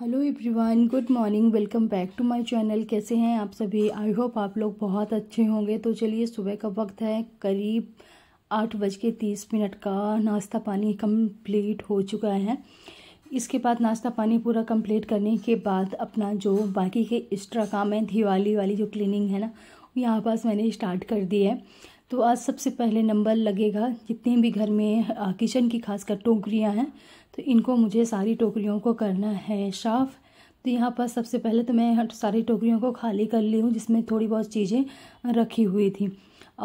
hello everyone good morning welcome back to my channel कैसे हैं आप सभी आई होप आप लोग बहुत अच्छे होंगे तो चलिए सुबह का वक्त है करीब आठ बज के तीस मिनट का नाश्ता पानी कंप्लीट हो चुका है इसके बाद नाश्ता पानी पूरा कंप्लीट करने के बाद अपना जो बाकी के एक्स्ट्रा काम है दिवाली वाली जो क्लीनिंग है ना यहाँ पास मैंने स्टार्ट कर दी है तो आज सबसे पहले नंबर लगेगा जितने भी घर में किचन की खासकर टोकरियाँ हैं तो इनको मुझे सारी टोकरियों को करना है साफ़ तो यहाँ पर सबसे पहले तो मैं सारी टोकरियों को खाली कर ली हूँ जिसमें थोड़ी बहुत चीज़ें रखी हुई थी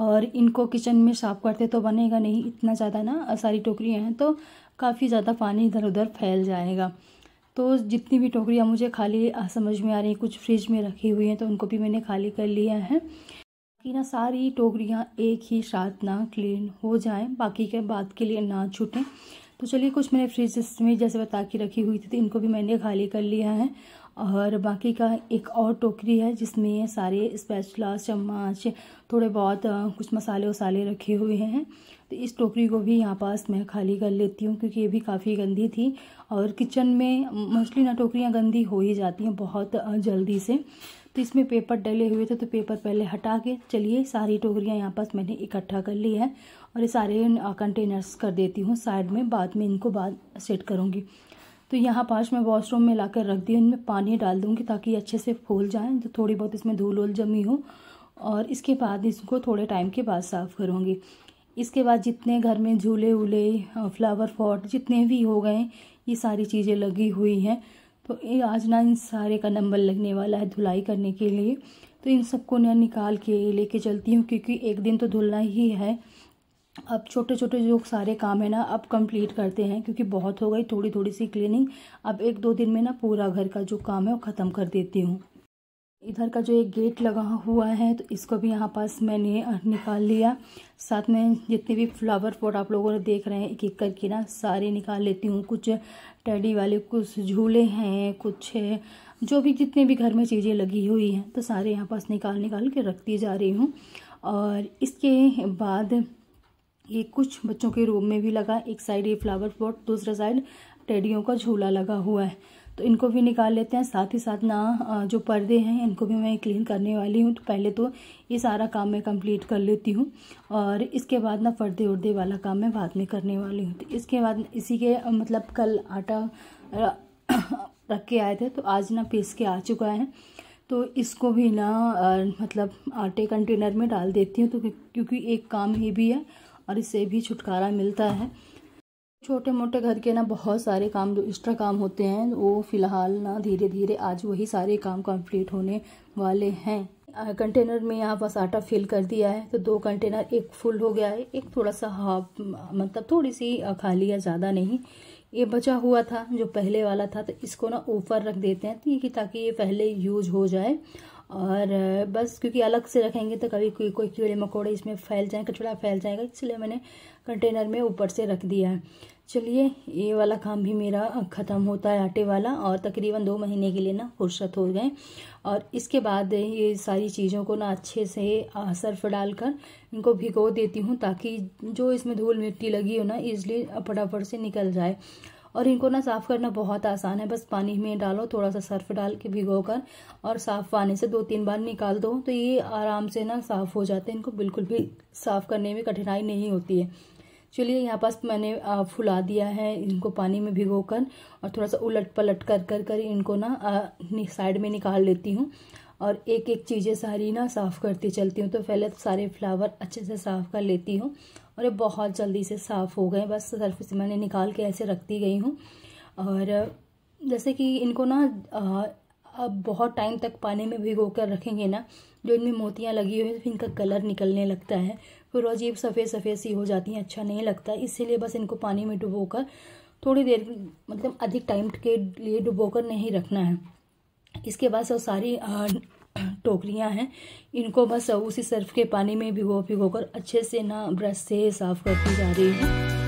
और इनको किचन में साफ़ करते तो बनेगा नहीं इतना ज़्यादा ना सारी टोकरियाँ हैं तो काफ़ी ज़्यादा पानी इधर उधर फैल जाएगा तो जितनी भी टोकरियाँ मुझे खाली समझ में आ रही हैं कुछ फ्रिज में रखी हुई हैं तो उनको भी मैंने खाली कर लिया है कि ना सारी टोकरियाँ एक ही साथ ना क्लीन हो जाएं बाकी के बाद के लिए ना छूटें तो चलिए कुछ मैंने फ्रिज में जैसे बता के रखी हुई थी तो इनको भी मैंने खाली कर लिया है और बाकी का एक और टोकरी है जिसमें सारे स्पैचला चम्मच थोड़े बहुत कुछ मसाले वसाले रखे हुए हैं तो इस टोकरी को भी यहाँ पास मैं खाली कर लेती हूँ क्योंकि ये भी काफ़ी गंदी थी और किचन में मोस्टली ना टोकरियाँ गंदी हो ही जाती हैं बहुत जल्दी से तो इसमें पेपर डले हुए थे तो पेपर पहले हटा के चलिए सारी टोकरियाँ यहाँ पास मैंने इकट्ठा कर ली है और ये सारे कंटेनर्स कर देती हूँ साइड में बाद में इनको बाद सेट करूँगी तो यहाँ पास मैं वॉशरूम में ला कर रख दी इनमें पानी डाल दूँगी ताकि अच्छे से फूल जाएँ तो थोड़ी बहुत इसमें धूल वूल जमी हो और इसके बाद इसको थोड़े टाइम के बाद साफ़ करूँगी इसके बाद जितने घर में झूले उले फ्लावर पॉट जितने भी हो गए ये सारी चीज़ें लगी हुई हैं तो ये आज ना इन सारे का नंबर लगने वाला है धुलाई करने के लिए तो इन सबको ना निकाल के लेके चलती हूँ क्योंकि एक दिन तो धुलना ही है अब छोटे छोटे जो सारे काम है ना अब कंप्लीट करते हैं क्योंकि बहुत हो गई थोड़ी थोड़ी सी क्लीनिंग अब एक दो दिन में ना पूरा घर का जो काम है वो ख़त्म कर देती हूँ इधर का जो एक गेट लगा हुआ है तो इसको भी यहाँ पास मैंने निकाल लिया साथ में जितने भी फ्लावर पॉट आप लोगों ने देख रहे हैं एक एक करके ना सारे निकाल लेती हूँ कुछ टेडी वाले कुछ झूले हैं कुछ है, जो भी जितने भी घर में चीज़ें लगी हुई हैं तो सारे यहाँ पास निकाल निकाल के रखती जा रही हूँ और इसके बाद ये कुछ बच्चों के रूम में भी लगा एक साइड ये फ्लावर पॉट दूसरा साइड टेडियों का झूला लगा हुआ है तो इनको भी निकाल लेते हैं साथ ही साथ ना जो पर्दे हैं इनको भी मैं क्लीन करने वाली हूँ तो पहले तो ये सारा काम मैं कंप्लीट कर लेती हूँ और इसके बाद ना पर्दे उर्दे वाला काम मैं बाद में करने वाली हूँ तो इसके बाद इसी के मतलब कल आटा रख के आए थे तो आज ना पीस के आ चुका है तो इसको भी ना मतलब आटे कंटेनर में डाल देती हूँ तो क्योंकि एक काम ये भी है और इससे भी छुटकारा मिलता है छोटे मोटे घर के ना बहुत सारे काम जो एक्स्ट्रा काम होते हैं वो फ़िलहाल ना धीरे धीरे आज वही सारे काम कंप्लीट होने वाले हैं कंटेनर में यहाँ बस आटा फिल कर दिया है तो दो कंटेनर एक फुल हो गया है एक थोड़ा सा हाफ मतलब थोड़ी सी खाली है ज़्यादा नहीं ये बचा हुआ था जो पहले वाला था तो इसको ना ऊपर रख देते हैं ताकि ये पहले यूज हो जाए और बस क्योंकि अलग से रखेंगे तो कभी कोई कोई कीड़े मकोड़े इसमें फैल जाए कचड़ा फैल जाएगा इसलिए मैंने कंटेनर में ऊपर से रख दिया है चलिए ये वाला काम भी मेरा ख़त्म होता है आटे वाला और तकरीबन दो महीने के लिए ना फुर्सत हो गए और इसके बाद ये सारी चीज़ों को ना अच्छे से सर्फ डालकर इनको भिगो देती हूँ ताकि जो इसमें धूल मिट्टी लगी हो ना इसलिए फटाफट से निकल जाए और इनको ना साफ़ करना बहुत आसान है बस पानी में डालो थोड़ा सा सर्फ डाल के भिगो कर और साफ़ पानी से दो तीन बार निकाल दो तो ये आराम से ना साफ़ हो जाते हैं इनको बिल्कुल भी साफ़ करने में कठिनाई नहीं होती है चलिए यहाँ पास मैंने फुला दिया है इनको पानी में भिगो कर और थोड़ा सा उलट पलट कर कर कर इनको ना साइड में निकाल लेती हूँ और एक एक चीज़ें सारी ना साफ़ करती चलती हूँ तो पहले तो सारे फ्लावर अच्छे से साफ़ कर लेती हूँ और ये बहुत जल्दी से साफ़ हो गए बस सर्फ से मैंने निकाल के ऐसे रखती गई हूँ और जैसे कि इनको ना अब बहुत टाइम तक पानी में भिगो कर रखेंगे ना जो इनमें मोतियाँ लगी हुई हैं फिर तो इनका कलर निकलने लगता है फिर अजीब सफ़ेद सफ़ेद सी हो जाती हैं अच्छा नहीं लगता इसीलिए बस इनको पानी में डुबो कर थोड़ी देर मतलब अधिक टाइम के लिए डुबो कर नहीं रखना है इसके बाद वो सारी टोकरियाँ हैं इनको बस उसी सर्फ के पानी में भिगो भिगो कर अच्छे से ना ब्रश से साफ़ करती जा रही हूँ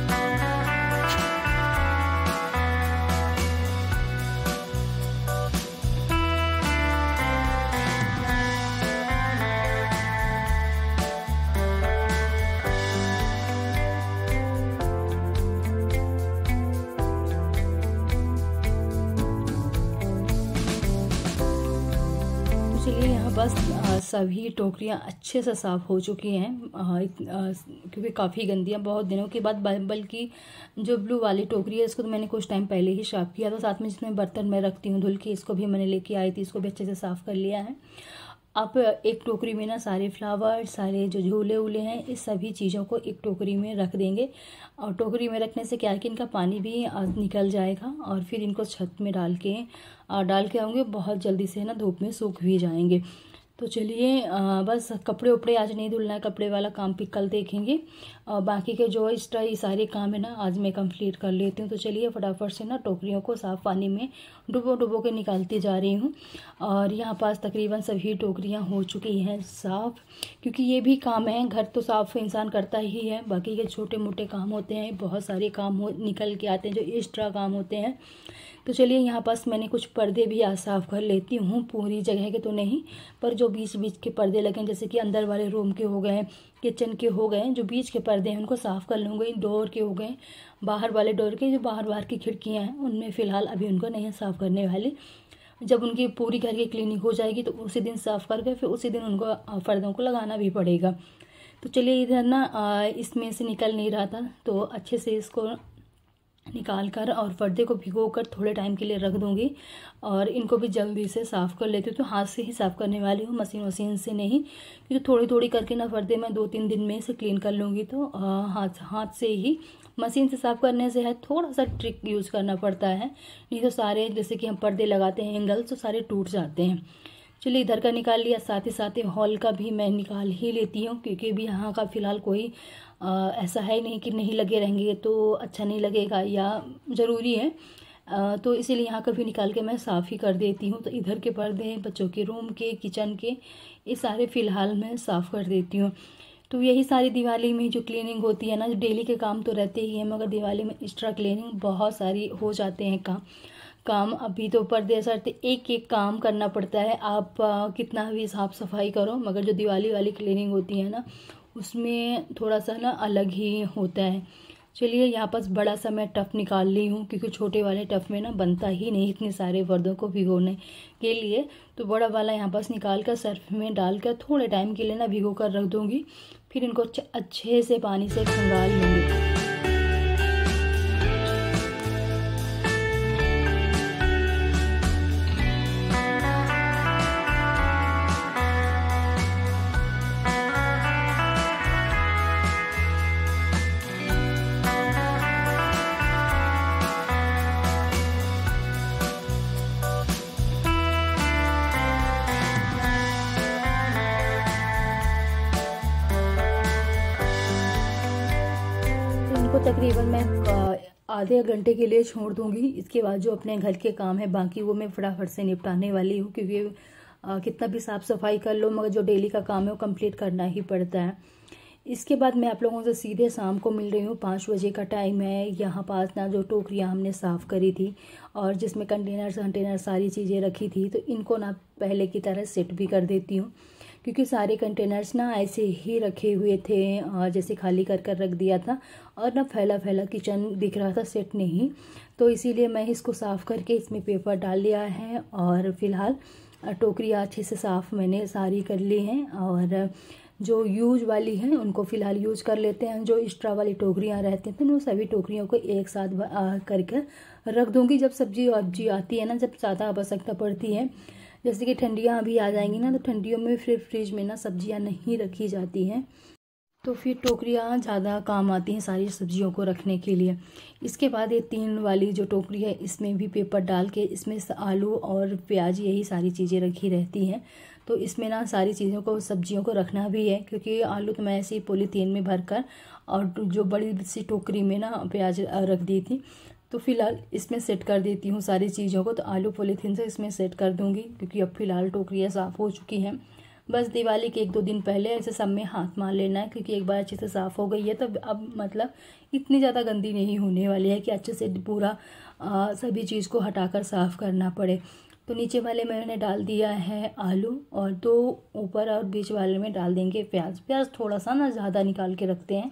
सभी टोकरियाँ अच्छे से साफ़ हो चुकी हैं क्योंकि काफ़ी गंदियाँ बहुत दिनों के बाद बल्कि जो ब्लू वाली टोकरी है इसको तो मैंने कुछ टाइम पहले ही साफ़ किया था तो साथ में जिसमें बर्तन मैं रखती हूँ धुल के इसको भी मैंने लेके आई थी इसको भी अच्छे से साफ़ कर लिया है अब एक टोकरी में ना सारे फ्लावर सारे जो झूले उले हैं इस सभी चीज़ों को एक टोकरी में रख देंगे और टोकरी में रखने से क्या है कि इनका पानी भी निकल जाएगा और फिर इनको छत में डाल के डाल के आऊँगे बहुत जल्दी से है ना धूप में सूख भी जाएंगे तो चलिए बस कपड़े उपड़े आज नहीं धुलना है कपड़े वाला काम भी कल देखेंगे और बाकी के जो एक्स्ट्रा ये सारे काम है ना आज मैं कंप्लीट कर लेती हूँ तो चलिए फटाफट से ना टोकरियों को साफ़ पानी में डुबो डुबो के निकालती जा रही हूँ और यहाँ पास तकरीबन सभी टोकरियाँ हो चुकी हैं साफ़ क्योंकि ये भी काम है घर तो साफ़ इंसान करता ही है बाकी के छोटे मोटे काम होते हैं बहुत सारे काम हो निकल के आते हैं जो एक्स्ट्रा काम होते हैं तो चलिए यहाँ पास मैंने कुछ पर्दे भी आज साफ़ कर लेती हूँ पूरी जगह के तो नहीं पर जो बीच बीच के पर्दे लगे जैसे कि अंदर वाले रूम के हो गए किचन के हो गए जो बीच के पर्दे हैं उनको साफ़ कर इन डोर के हो गए बाहर वाले डोर के जो बाहर बाहर की खिड़कियाँ हैं उनमें फ़िलहाल अभी उनको नहीं साफ़ करने वाली जब उनकी पूरी घर की क्लिनिक हो जाएगी तो उसी दिन साफ़ करके फिर उसी दिन उनको पर्दों को लगाना भी पड़ेगा तो चलिए इधर ना इसमें से निकल नहीं रहा था तो अच्छे से इसको निकाल कर और फर्दे को भिगो कर थोड़े टाइम के लिए रख दूँगी और इनको भी जल्दी से साफ़ कर लेती हूँ तो हाथ से ही साफ़ करने वाली हूँ मशीन वशीन से नहीं क्योंकि थोड़ी थोड़ी करके ना फर्दे मैं दो तीन दिन में इसे क्लीन कर लूँगी तो हाथ हाथ से ही मशीन से साफ़ करने से है थोड़ा सा ट्रिक यूज़ करना पड़ता है नहीं तो सारे जैसे कि हम पर्दे लगाते हैं एंगल्स तो सारे टूट जाते हैं चलिए इधर का निकाल लिया साथ ही साथ हॉल का भी मैं निकाल ही लेती हूँ क्योंकि भी यहाँ का फ़िलहाल कोई आ, ऐसा है नहीं कि नहीं लगे रहेंगे तो अच्छा नहीं लगेगा या ज़रूरी है आ, तो इसीलिए यहाँ कभी निकाल के मैं साफ़ ही कर देती हूँ तो इधर के पर्दे बच्चों के रूम के किचन के ये सारे फ़िलहाल मैं साफ़ कर देती हूँ तो यही सारी दिवाली में जो क्लीनिंग होती है ना डेली के काम तो रहते ही हैं मगर दिवाली में एक्स्ट्रा क्लीनिंग बहुत सारी हो जाते हैं काम काम अभी तो पर्दे सरते एक एक काम करना पड़ता है आप आ, कितना भी साफ़ सफाई करो मगर जो दिवाली वाली क्लीनिंग होती है ना उसमें थोड़ा सा ना अलग ही होता है चलिए यहाँ पास बड़ा सा मैं टफ़ निकाल ली हूँ क्योंकि छोटे वाले टफ़ में ना बनता ही नहीं इतने सारे वर्दों को भिगोने के लिए तो बड़ा वाला यहाँ पास निकाल कर सर्फ में डालकर थोड़े टाइम के लिए ना भिगो कर रख दूँगी फिर इनको अच्छे से पानी से खंगाल लूँगी तकरीबन मैं आधे घंटे के लिए छोड़ दूंगी इसके बाद जो अपने घर के काम है बाकी वो मैं फटाफट से निपटाने वाली हूँ क्योंकि कितना भी साफ़ सफाई कर लो मगर जो डेली का काम है वो कंप्लीट करना ही पड़ता है इसके बाद मैं आप लोगों से सीधे शाम को मिल रही हूँ पाँच बजे का टाइम है यहाँ पास ना जो टोकरियाँ हमने साफ़ करी थी और जिसमें कंटेनर्स कंटेनर सारी चीज़ें रखी थी तो इनको ना पहले की तरह सेट भी कर देती हूँ क्योंकि सारे कंटेनर्स ना ऐसे ही रखे हुए थे और जैसे खाली कर कर रख दिया था और ना फैला फैला किचन दिख रहा था सेट नहीं तो इसीलिए मैं इसको साफ़ करके इसमें पेपर डाल लिया है और फ़िलहाल टोकरियाँ अच्छे से साफ़ मैंने सारी कर ली हैं और जो यूज वाली हैं उनको फ़िलहाल यूज कर लेते हैं जो एक्स्ट्रा वाली टोकरियाँ रहती थी ना सभी टोकरियों को एक साथ करके रख दूँगी जब सब्जी वब्जी आती है ना जब ज़्यादा आवश्यकता पड़ती है जैसे कि ठंडियाँ अभी आ जाएंगी ना तो ठंडियों में फिर फ्रिज में ना सब्जियाँ नहीं रखी जाती हैं तो फिर टोकरियाँ ज़्यादा काम आती हैं सारी सब्जियों को रखने के लिए इसके बाद ये तीन वाली जो टोकरी है इसमें भी पेपर डाल के इसमें आलू और प्याज यही सारी चीज़ें रखी रहती हैं तो इसमें ना सारी चीज़ों को सब्जियों को रखना भी है क्योंकि आलू तो मैं ऐसे ही पोलीथीन में भर कर और जो बड़ी सी टोकरी में ना प्याज रख दी थी तो फिलहाल इसमें सेट कर देती हूँ सारी चीज़ों को तो आलू पोलीथीन से इसमें सेट कर दूँगी क्योंकि अब फिलहाल टोकरियाँ साफ़ हो चुकी हैं बस दिवाली के एक दो दिन पहले ऐसे सब में हाथ मार लेना है क्योंकि एक बार अच्छे से साफ़ हो गई है तो अब मतलब इतनी ज़्यादा गंदी नहीं होने वाली है कि अच्छे से पूरा सभी चीज़ को हटाकर साफ़ करना पड़े तो नीचे वाले में मैंने डाल दिया है आलू और दो ऊपर और बीच वाले में डाल देंगे प्याज प्याज थोड़ा सा ना ज़्यादा निकाल के रखते हैं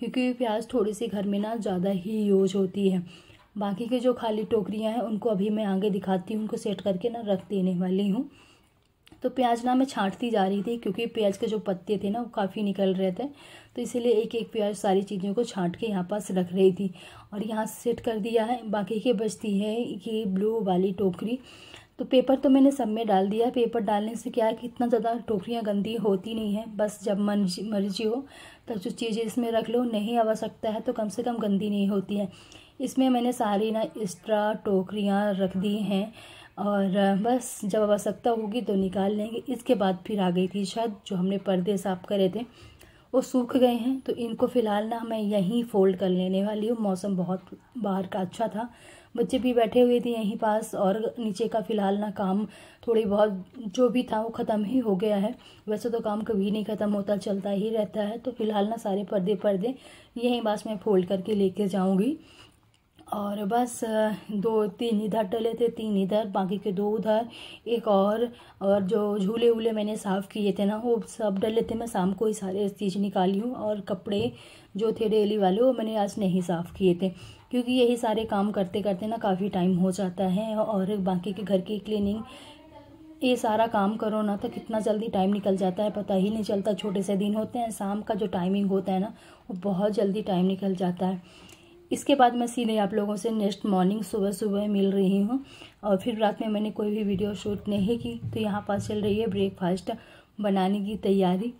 क्योंकि प्याज थोड़ी सी घर में ना ज़्यादा ही यूज होती है बाकी के जो खाली टोकरियाँ हैं उनको अभी मैं आगे दिखाती हूँ उनको सेट करके ना रख देने वाली हूँ तो प्याज ना मैं छाँटती जा रही थी क्योंकि प्याज के जो पत्ते थे ना वो काफ़ी निकल रहे थे तो इसीलिए एक एक प्याज सारी चीज़ों को छाँट के यहाँ पास रख रही थी और यहाँ सेट कर दिया है बाकी के बचती है ये ब्लू वाली टोकरी तो पेपर तो मैंने सब में डाल दिया पेपर डालने से क्या है कि इतना ज़्यादा टोकरियाँ गंदी होती नहीं है बस जब मर्जी मर्जी हो तब जो चीज़ें इसमें रख लो नहीं आवश्यकता है तो कम से कम गंदी नहीं होती है इसमें मैंने सारी ना एक्स्ट्रा टोकरियाँ रख दी हैं और बस जब आवश्यकता होगी तो निकाल लेंगे इसके बाद फिर आ गई थी छत जो हमने पर्दे साफ करे थे वो सूख गए हैं तो इनको फ़िलहाल ना मैं यहीं फ़ोल्ड कर लेने वाली हूँ मौसम बहुत बाहर का अच्छा था बच्चे भी बैठे हुए थे यहीं पास और नीचे का फ़िलहाल ना काम थोड़ी बहुत जो भी था वो ख़त्म ही हो गया है वैसे तो काम कभी नहीं ख़त्म होता चलता ही रहता है तो फ़िलहाल ना सारे पर्दे पर्दे यहीं पास मैं फोल्ड करके लेके जाऊँगी और बस दो तीन इधर डले थे तीन इधर बाकी के दो उधर एक और और जो झूले वूले मैंने साफ़ किए थे ना वो सब डले थे मैं शाम को ही सारे चीज़ निकाली हूँ और कपड़े जो थे डेली वाले वो मैंने आज नहीं साफ़ किए थे क्योंकि यही सारे काम करते करते ना काफ़ी टाइम हो जाता है और बाकी के घर की क्लीनिंग ये सारा काम करो ना तो कितना जल्दी टाइम निकल जाता है पता ही नहीं चलता छोटे से दिन होते हैं शाम का जो टाइमिंग होता है ना वो बहुत जल्दी टाइम निकल जाता है इसके बाद मैं सीधे आप लोगों से नेक्स्ट मॉर्निंग सुबह सुबह मिल रही हूँ और फिर रात में मैंने कोई भी वीडियो शूट नहीं की तो यहाँ पास चल रही है ब्रेकफास्ट बनाने की तैयारी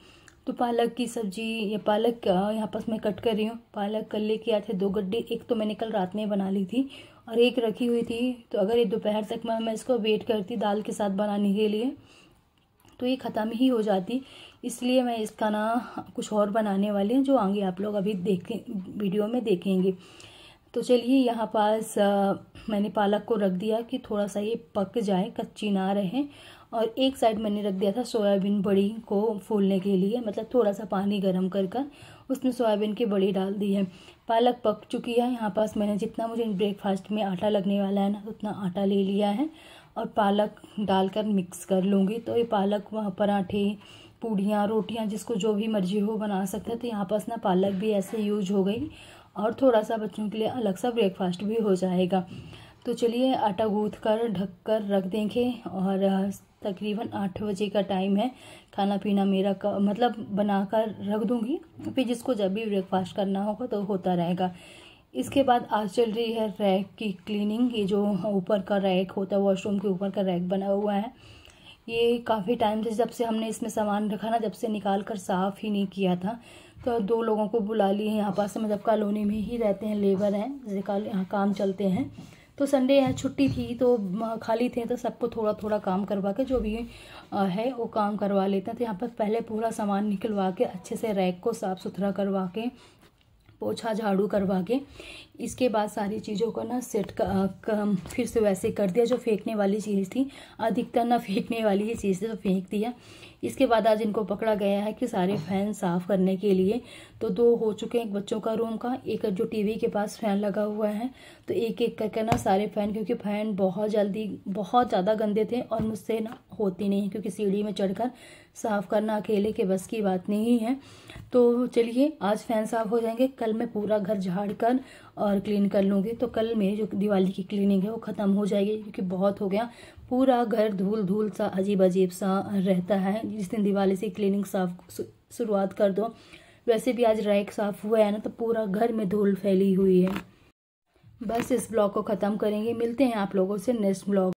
तो पालक की सब्ज़ी या पालक यहाँ पास मैं कट कर रही हूँ पालक कल लेके आए थे दो गड्ढे एक तो मैंने कल रात में बना ली थी और एक रखी हुई थी तो अगर ये दोपहर तक मैं मैं इसको वेट करती दाल के साथ बनाने के लिए तो ये ख़त्म ही हो जाती इसलिए मैं इसका ना कुछ और बनाने वाली हूँ जो आगे आप लोग अभी देखें वीडियो में देखेंगे तो चलिए यहाँ पास आ, मैंने पालक को रख दिया कि थोड़ा सा ये पक जाए कच्ची ना रहे और एक साइड मैंने रख दिया था सोयाबीन बड़ी को फूलने के लिए मतलब थोड़ा सा पानी गर्म कर कर उसमें सोयाबीन की बड़ी डाल दी है पालक पक चुकी है यहाँ पास मैंने जितना मुझे ब्रेकफास्ट में आटा लगने वाला है ना उतना आटा ले लिया है और पालक डालकर मिक्स कर लूँगी तो ये पालक वहाँ पराठे पूड़ियाँ रोटियाँ जिसको जो भी मर्जी हो बना सकते हैं तो यहाँ पास ना पालक भी ऐसे यूज हो गई और थोड़ा सा बच्चों के लिए अलग सा ब्रेकफास्ट भी हो जाएगा तो चलिए आटा गूँथ कर ढक कर रख देंगे और तकरीबन आठ बजे का टाइम है खाना पीना मेरा का, मतलब बना कर रख दूँगी फिर जिसको जब भी ब्रेकफास्ट करना होगा तो होता रहेगा इसके बाद आज चल रही है रैक की क्लीनिंग ये जो ऊपर का रैक होता है वॉशरूम के ऊपर का रैक बना हुआ है ये काफ़ी टाइम से जब से हमने इसमें सामान रखा ना जब से निकाल कर साफ़ ही नहीं किया था तो दो लोगों को बुला लिए यहाँ पास मतलब कॉलोनी में ही रहते हैं लेबर हैं जैसे यहाँ काम चलते हैं तो संडे यहाँ छुट्टी थी तो खाली थे तो सबको थोड़ा थोड़ा काम करवा के जो भी है वो काम करवा लेते हैं तो यहाँ पर पहले पूरा सामान निकलवा के अच्छे से रैक को साफ़ सुथरा करवा के पोछा झाड़ू करवा के इसके बाद सारी चीज़ों को ना सेट फिर से वैसे कर दिया जो फेंकने वाली चीज़ थी अधिकतर ना फेंकने वाली ही चीज़ थी तो फेंक दिया इसके बाद आज इनको पकड़ा गया है कि सारे फ़ैन साफ़ करने के लिए तो दो हो चुके हैं एक बच्चों का रूम का एक जो टीवी के पास फ़ैन लगा हुआ है तो एक एक करके ना सारे फ़ैन क्योंकि फ़ैन बहुत जल्दी बहुत ज़्यादा गंदे थे और मुझसे ना होती नहीं क्योंकि सीढ़ी में चढ़कर साफ़ करना अकेले के बस की बात नहीं है तो चलिए आज फैन साफ हो जाएंगे कल मैं पूरा घर झाड़ कर और क्लीन कर लूँगी तो कल मेरी जो दिवाली की क्लीनिंग है वो ख़त्म हो जाएगी क्योंकि बहुत हो गया पूरा घर धूल धूल सा अजीब अजीब सा रहता है जिस दिन दिवाली से क्लीनिंग साफ शुरुआत कर दो वैसे भी आज रैक साफ हुआ है ना तो पूरा घर में धूल फैली हुई है बस इस ब्लॉग को ख़त्म करेंगे मिलते हैं आप लोगों से नेक्स्ट ब्लॉग